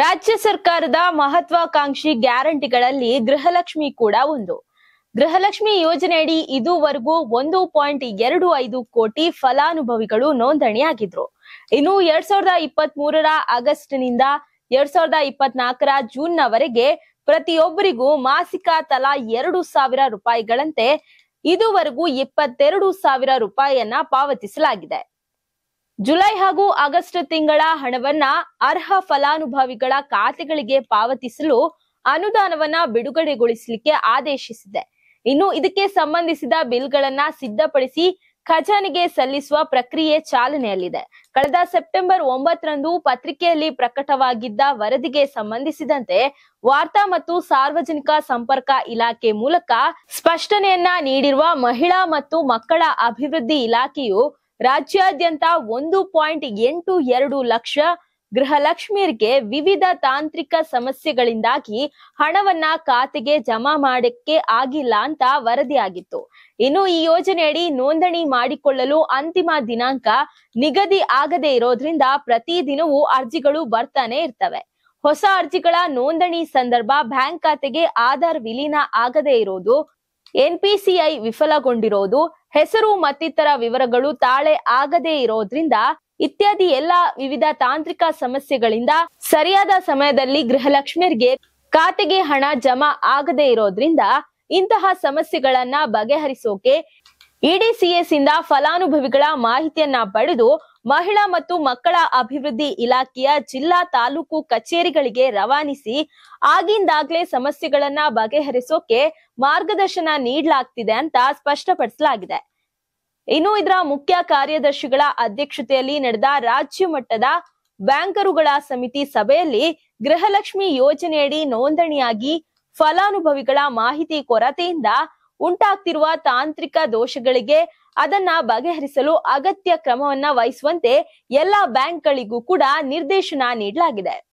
ರಾಜ್ಯ ಸರ್ಕಾರದ ಮಹತ್ವಾಕಾಂಕ್ಷಿ ಗ್ಯಾರಂಟಿಗಳಲ್ಲಿ ಗೃಹಲಕ್ಷ್ಮಿ ಕೂಡ ಒಂದು ಗೃಹಲಕ್ಷ್ಮಿ ಯೋಜನೆಯಡಿ ಇದುವರೆಗೂ ಒಂದು ಪಾಯಿಂಟ್ ಎರಡು ಐದು ಕೋಟಿ ಫಲಾನುಭವಿಗಳು ನೋಂದಣಿಯಾಗಿದ್ರು ಇನ್ನು ಎರಡ್ ಸಾವಿರದ ಇಪ್ಪತ್ತ್ ಮೂರರ ಆಗಸ್ಟ್ ನಿಂದ ಎರಡ್ ಸಾವಿರದ ಇಪ್ಪತ್ನಾಲ್ಕರ ಜೂನ್ ನವರೆಗೆ ಪ್ರತಿಯೊಬ್ಬರಿಗೂ ಮಾಸಿಕ ತಲಾ ಎರಡು ಸಾವಿರ ರೂಪಾಯಿಗಳಂತೆ ಇದುವರೆಗೂ ಇಪ್ಪತ್ತೆರಡು ಸಾವಿರ ರೂಪಾಯಿಯನ್ನ ಪಾವತಿಸಲಾಗಿದೆ ಜುಲೈ ಹಾಗೂ ಆಗಸ್ಟ್ ತಿಂಗಳ ಹಣವನ್ನ ಅರ್ಹ ಫಲಾನುಭವಿಗಳ ಖಾತೆಗಳಿಗೆ ಪಾವತಿಸಲು ಅನುದಾನವನ್ನ ಬಿಡುಗಡೆಗೊಳಿಸಲಿಕ್ಕೆ ಆದೇಶಿಸಿದೆ ಇನ್ನು ಇದಕ್ಕೆ ಸಂಬಂಧಿಸಿದ ಬಿಲ್ಗಳನ್ನ ಸಿದ್ಧಪಡಿಸಿ ಖಜಾನೆಗೆ ಸಲ್ಲಿಸುವ ಪ್ರಕ್ರಿಯೆ ಚಾಲನೆಯಲ್ಲಿದೆ ಕಳೆದ ಸೆಪ್ಟೆಂಬರ್ ಒಂಬತ್ತರಂದು ಪತ್ರಿಕೆಯಲ್ಲಿ ಪ್ರಕಟವಾಗಿದ್ದ ವರದಿಗೆ ಸಂಬಂಧಿಸಿದಂತೆ ವಾರ್ತಾ ಮತ್ತು ಸಾರ್ವಜನಿಕ ಸಂಪರ್ಕ ಇಲಾಖೆ ಮೂಲಕ ಸ್ಪಷ್ಟನೆಯನ್ನ ನೀಡಿರುವ ಮಹಿಳಾ ಮತ್ತು ಮಕ್ಕಳ ಅಭಿವೃದ್ಧಿ ಇಲಾಖೆಯು ರಾಜ್ಯಾದ್ಯಂತ ಒಂದು ಪಾಯಿಂಟ್ ಎಂಟು ಎರಡು ಲಕ್ಷ ಗೃಹಲಕ್ಷ್ಮಿಯರಿಗೆ ವಿವಿಧ ತಾಂತ್ರಿಕ ಸಮಸ್ಯೆಗಳಿಂದಾಗಿ ಹಣವನ್ನ ಖಾತೆಗೆ ಜಮಾ ಮಾಡಕ್ಕೆ ಆಗಿಲ್ಲ ಅಂತ ವರದಿಯಾಗಿತ್ತು ಇನ್ನು ಈ ಯೋಜನೆಯಡಿ ನೋಂದಣಿ ಮಾಡಿಕೊಳ್ಳಲು ಅಂತಿಮ ದಿನಾಂಕ ನಿಗದಿ ಆಗದೇ ಇರೋದ್ರಿಂದ ಪ್ರತಿ ದಿನವೂ ಅರ್ಜಿಗಳು ಬರ್ತಾನೆ ಇರ್ತವೆ ಹೊಸ ಅರ್ಜಿಗಳ ನೋಂದಣಿ ಸಂದರ್ಭ ಬ್ಯಾಂಕ್ ಖಾತೆಗೆ ಆಧಾರ್ ವಿಲೀನ ಆಗದೇ ಇರೋದು ಎನ್ಪಿಸಿಐ ವಿಫಲಗೊಂಡಿರೋದು ಹೆಸರು ಮತ್ತಿತರ ವಿವರಗಳು ತಾಳೆ ಆಗದೇ ಇರೋದ್ರಿಂದ ಇತ್ಯಾದಿ ಎಲ್ಲ ವಿವಿಧ ತಾಂತ್ರಿಕ ಸಮಸ್ಯೆಗಳಿಂದ ಸರಿಯಾದ ಸಮಯದಲ್ಲಿ ಗೃಹಲಕ್ಷ್ಮಿಯರಿಗೆ ಖಾತೆಗೆ ಹಣ ಜಮಾ ಆಗದೇ ಇರೋದ್ರಿಂದ ಇಂತಹ ಸಮಸ್ಯೆಗಳನ್ನ ಬಗೆಹರಿಸೋಕೆ ಇಡಿಸಿಎಸ್ ಇಂದ ಫಲಾನುಭವಿಗಳ ಮಾಹಿತಿಯನ್ನ ಪಡೆದು ಮಹಿಳಾ ಮತ್ತು ಮಕ್ಕಳ ಅಭಿವೃದ್ಧಿ ಇಲಾಖೆಯ ಜಿಲ್ಲಾ ತಾಲೂಕು ಕಚೇರಿಗಳಿಗೆ ರವಾನಿಸಿ ಆಗಿಂದಾಗ್ಲೇ ಸಮಸ್ಯೆಗಳನ್ನ ಬಗೆಹರಿಸೋಕೆ ಮಾರ್ಗದರ್ಶನ ನೀಡಲಾಗ್ತಿದೆ ಅಂತ ಸ್ಪಷ್ಟಪಡಿಸಲಾಗಿದೆ ಇನ್ನು ಇದರ ಮುಖ್ಯ ಕಾರ್ಯದರ್ಶಿಗಳ ಅಧ್ಯಕ್ಷತೆಯಲ್ಲಿ ನಡೆದ ರಾಜ್ಯ ಮಟ್ಟದ ಬ್ಯಾಂಕರುಗಳ ಸಮಿತಿ ಸಭೆಯಲ್ಲಿ ಗೃಹಲಕ್ಷ್ಮಿ ಯೋಜನೆಯಡಿ ನೋಂದಣಿಯಾಗಿ ಫಲಾನುಭವಿಗಳ ಮಾಹಿತಿ ಕೊರತೆಯಿಂದ ಉಂಟಾಗ್ತಿರುವ ತಾಂತ್ರಿಕ ದೋಷಗಳಿಗೆ ಅದನ್ನ ಬಗೆಹರಿಸಲು ಅಗತ್ಯ ಕ್ರಮವನ್ನ ವಹಿಸುವಂತೆ ಎಲ್ಲಾ ಬ್ಯಾಂಕ್ಗಳಿಗೂ ಕೂಡ ನಿರ್ದೇಶನ ನೀಡಲಾಗಿದೆ